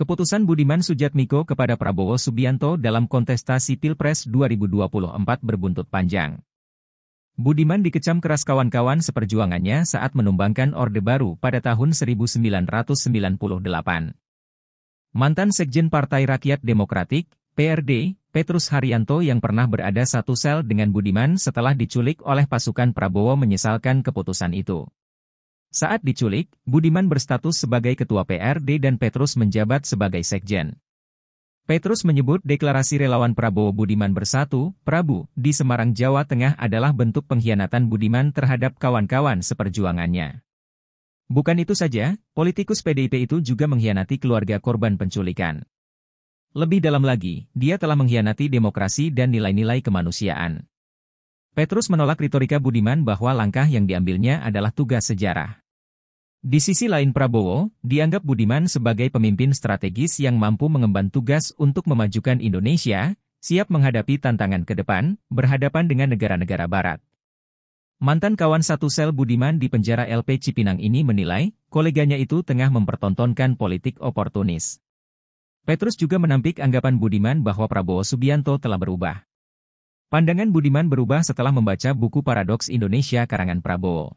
Keputusan Budiman Sujatmiko kepada Prabowo Subianto dalam kontestasi Pilpres 2024 berbuntut panjang. Budiman dikecam keras kawan-kawan seperjuangannya saat menumbangkan Orde Baru pada tahun 1998. Mantan Sekjen Partai Rakyat Demokratik, PRD, Petrus Haryanto yang pernah berada satu sel dengan Budiman setelah diculik oleh pasukan Prabowo menyesalkan keputusan itu. Saat diculik, Budiman berstatus sebagai ketua PRD dan Petrus menjabat sebagai sekjen. Petrus menyebut deklarasi relawan Prabowo Budiman Bersatu, Prabu, di Semarang, Jawa Tengah adalah bentuk pengkhianatan Budiman terhadap kawan-kawan seperjuangannya. Bukan itu saja, politikus PDIP itu juga mengkhianati keluarga korban penculikan. Lebih dalam lagi, dia telah mengkhianati demokrasi dan nilai-nilai kemanusiaan. Petrus menolak retorika Budiman bahwa langkah yang diambilnya adalah tugas sejarah. Di sisi lain Prabowo, dianggap Budiman sebagai pemimpin strategis yang mampu mengemban tugas untuk memajukan Indonesia, siap menghadapi tantangan ke depan, berhadapan dengan negara-negara barat. Mantan kawan satu sel Budiman di penjara LP Cipinang ini menilai, koleganya itu tengah mempertontonkan politik oportunis. Petrus juga menampik anggapan Budiman bahwa Prabowo Subianto telah berubah. Pandangan Budiman berubah setelah membaca buku Paradoks Indonesia karangan Prabowo.